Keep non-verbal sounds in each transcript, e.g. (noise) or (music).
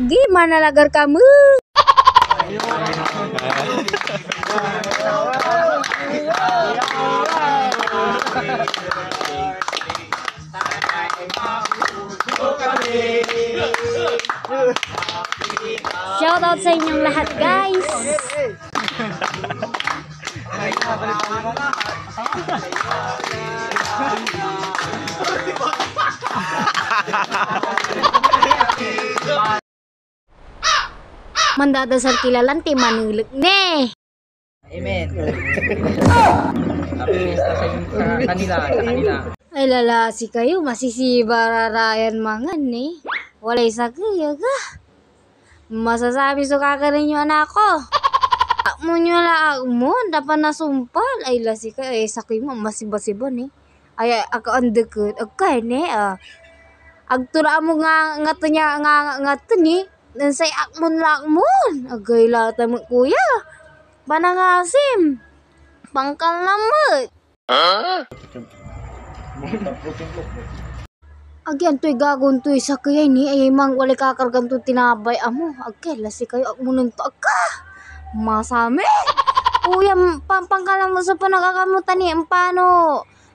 Gimana lagar kamu? Shout out sa inyong lahat guys Hahaha (laughs) mandadasal ti manulik ne. Amen. Kapilista sa, sa kanila, sa kanila. Ay lalasi kayo, masisibararayan mangan ni. Eh. Walay sakaya ka. Masasabi so kakarin yung anak ko. mo nyo laag mo, dapat nasumpal. Ay si kayo ay sakay mo, masiba-siba ni. Ay, ako andekot, okay ne. Ah. Agtura mo nga nga to niya nga nga to ni. Nasay akmon lakmon. Agay lata mo kuya. Banangasim. Pangkal namat. Huh? Agyan to'y gagon to'y sakay ni ay mang wala kakargan to tinabay amo. Agay lasi kayo ak mo nang ka. Masami. Kuya, pampangkalan mo sa panagkakamutan ni Empano. paano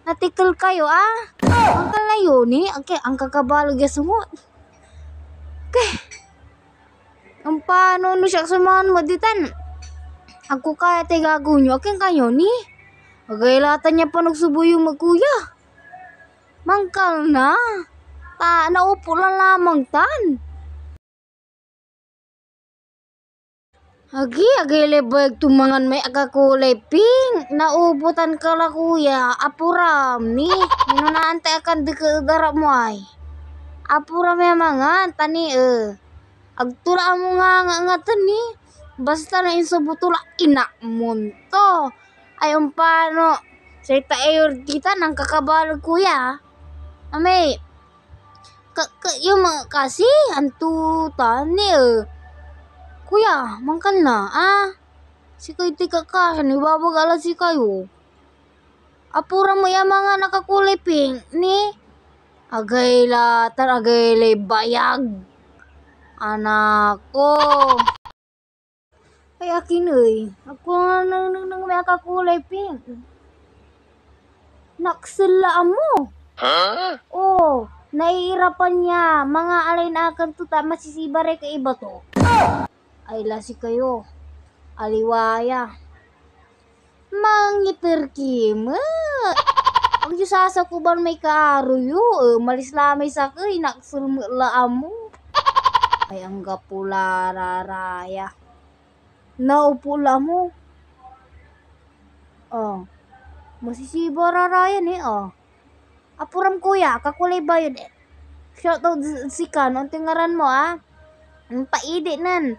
natikil kayo ah. Eh. Ang kalayo ni, eh. ang kakabalo sumot. Okay. Ang paano no siya sa mga maditan? Ako kaya tay nyo, akin kayo ni? Magailatan niya pa nagsubo yung magkuya. Mangkal na. Ta, naupo lang lamang tan. Agi, agi baik tumangan may akakulay pink. Naubutan ka lang kuya. Apuram ni. Minunante akan dikadarap mo ay. Apuram yung ya mangan, tani eh. Agtura mo nga nga nga to ni. Basta na insubutula inakmunto. Ayon paano. Sa itayor eh, kita ng kakabalog kuya. Amay. Ka, ka, yung mga kasi antutan ni Kuya, mangkal na ah. Si kayo ti kakasan, ibabagalan si kayo. Apura mo yung mga nakakulay pink ni. Agay tar agay bayag anak ko. Oh. Ay, akin oy. Ako nang nang nang may kakulay pink. Naksala mo. Ha? Huh? Oh, naiirapan niya. Mga alay na akan tuta, masisibare ka iba to. Ay, lasi kayo. Aliwaya. Mangitir kima. Ang sasakuban may kaaro yu. Malislamay sa kay, naksulmula mo ay ang gapula raraya. Naupula mo. Oh. Masisiba raraya ni eh, oh. Apuram kuya, kakulay ba yun? Eh? Shout out si Kan, ang tingaran mo ah. Ang paidi nan.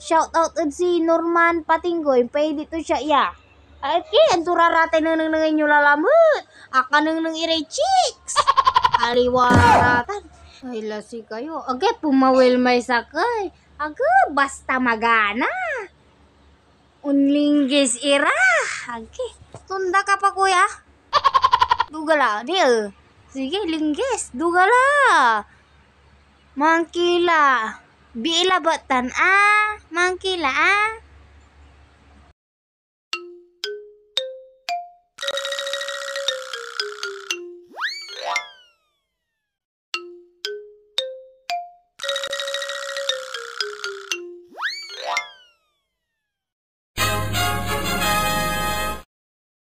Shout out si Norman Patinggoy, paidi to siya ya. Yeah. Okay, ang turarate nang nang nang inyo lalamot. Aka nang nang ire cheeks. Aliwaratan hilasi kayo. Agay, pumawil may sakay. Agay, basta magana. Unlinggis ira. Agay, tunda ka pa kuya. Dugala, di Sige, linggis. Dugala. Mangkila. Bila batan ah. Mangkila ah.